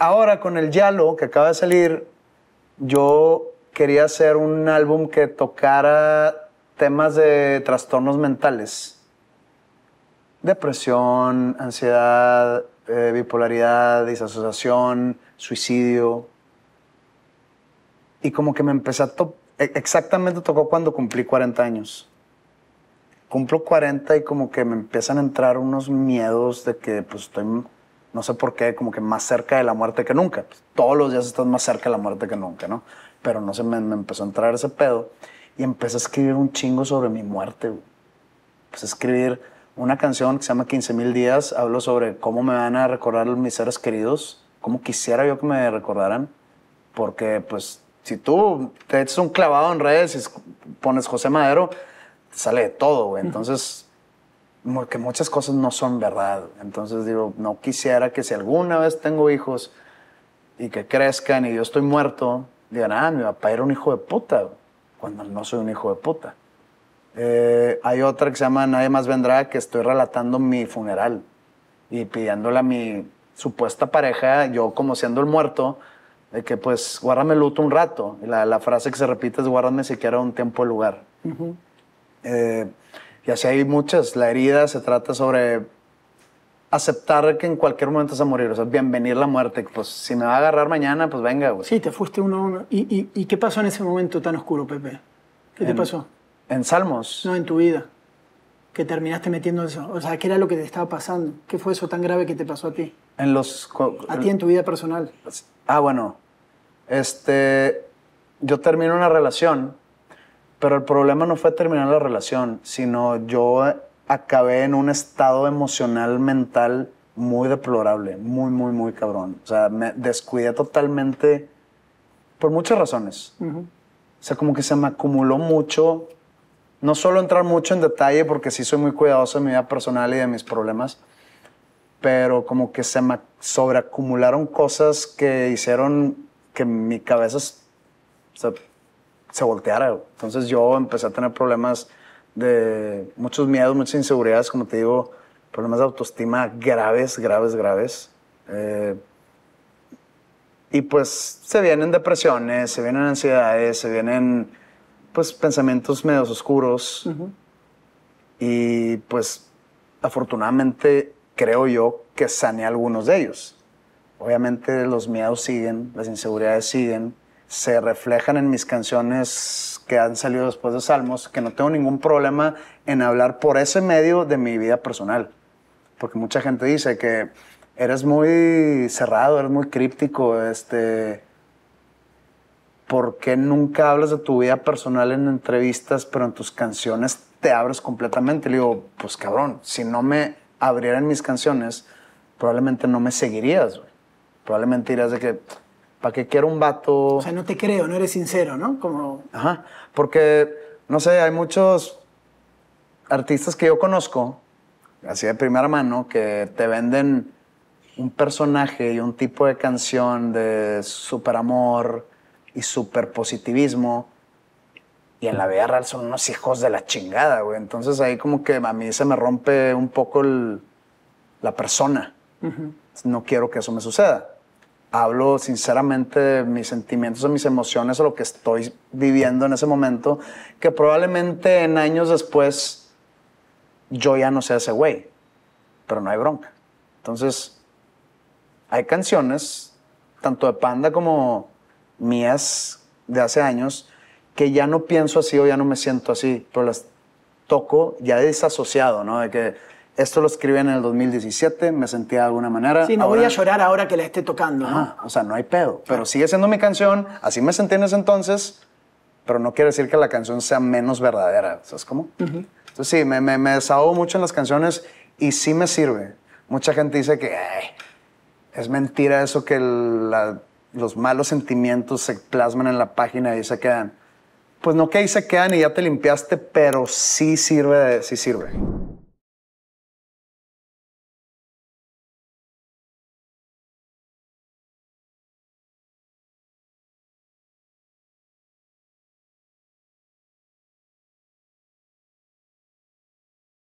Ahora con el Yalo que acaba de salir, yo quería hacer un álbum que tocara temas de trastornos mentales. Depresión, ansiedad, eh, bipolaridad, disasociación, suicidio. Y como que me empecé a e-, exactamente tocó cuando cumplí 40 años. Cumplo 40 y como que me empiezan a entrar unos miedos de que pues estoy no sé por qué, como que más cerca de la muerte que nunca. Pues, todos los días estás más cerca de la muerte que nunca, ¿no? Pero no sé, me, empezó a entrar ese pedo y empecé a escribir un chingo sobre mi muerte. Pues escribir una canción que se llama 15 mil días, hablo sobre cómo me van a recordar mis seres queridos, cómo quisiera yo que me recordaran, porque pues si tú te echas un clavado en redes y pones José Madero, sale de todo, Entonces que muchas cosas no son verdad. Entonces digo, no quisiera que si alguna vez tengo hijos y que crezcan y yo estoy muerto, digan, ah, mi papá era un hijo de puta, cuando no soy un hijo de puta. Eh, hay otra que se llama Nadie más vendrá, que estoy relatando mi funeral y pidiéndole a mi supuesta pareja, yo como siendo el muerto, de que pues guárdame el luto un rato. Y la, frase que se repite es guárdame siquiera un tiempo el lugar. Y así hay muchas. La herida se trata sobre aceptar que en cualquier momento vas a morir, o sea, bienvenir la muerte. Pues si me va a agarrar mañana, pues venga, güey. Sí, te fuiste uno a uno. ¿Y, qué pasó en ese momento tan oscuro, Pepe? ¿Qué te pasó? En Salmos. No, en tu vida. Que terminaste metiendo eso. O sea, ¿qué era lo que te estaba pasando? ¿Qué fue eso tan grave que te pasó a ti? En los. A ti en tu vida personal. Ah, bueno. Este. Yo termino una relación pero el problema no fue terminar la relación, sino yo eh, acabé en un estado emocional, mental muy deplorable, muy, muy, muy cabrón. O sea, me descuidé totalmente por muchas razones. O sea, como que se me acumuló mucho. No solo entrar mucho en detalle porque sí soy muy cuidadoso de mi vida personal y de mis problemas, pero como que se me sobreacumularon cosas que hicieron que mi cabeza se se volteara. Entonces yo empecé a tener problemas de muchos miedos, muchas inseguridades, como te digo, problemas de autoestima graves, graves, graves. Eh, y pues se vienen depresiones, se vienen ansiedades, se vienen pues pensamientos medios oscuros. Y pues afortunadamente creo yo que sané algunos de ellos. Obviamente los miedos siguen, las inseguridades siguen, se reflejan en mis canciones que han salido después de Salmos, que no tengo ningún problema en hablar por ese medio de mi vida personal. Porque mucha gente dice que eres muy cerrado, eres muy críptico, este... ¿Por qué nunca hablas de tu vida personal en entrevistas, pero en tus canciones te abres completamente? Le digo, pues cabrón, si no me abrieran mis canciones, probablemente no me seguirías, Probablemente dirías de que, ¿Para que quiero un vato? O sea, no te creo, no eres sincero, ¿no? Como... Ajá, porque, no sé, hay muchos artistas que yo conozco, así de primera mano, que te venden un personaje y un tipo de canción de super amor y super positivismo. Y en la vida real son unos hijos de la chingada, güey. Entonces ahí como que a mí se me rompe un poco la persona. No quiero que eso me suceda hablo sinceramente de mis sentimientos, de mis emociones, o lo que estoy viviendo en ese momento, que probablemente en años después yo ya no sea ese güey, pero no hay bronca. Entonces, hay canciones, tanto de Panda como mías de hace años, que ya no pienso así o ya no me siento así, pero las toco ya desasociado, ¿no? que esto lo escribí en el 2017, me sentía de alguna manera. Sí, no voy a llorar ahora que la esté tocando. ¿no? o sea, no hay pedo. Pero sigue siendo mi canción, así me sentí en ese entonces, pero no quiere decir que la canción sea menos verdadera. ¿Sabes cómo? Entonces sí, me, desahogo mucho en las canciones y sí me sirve. Mucha gente dice que es mentira eso que los malos sentimientos se plasman en la página y se quedan. Pues no que ahí se quedan y ya te limpiaste, pero sí sirve, sí sirve.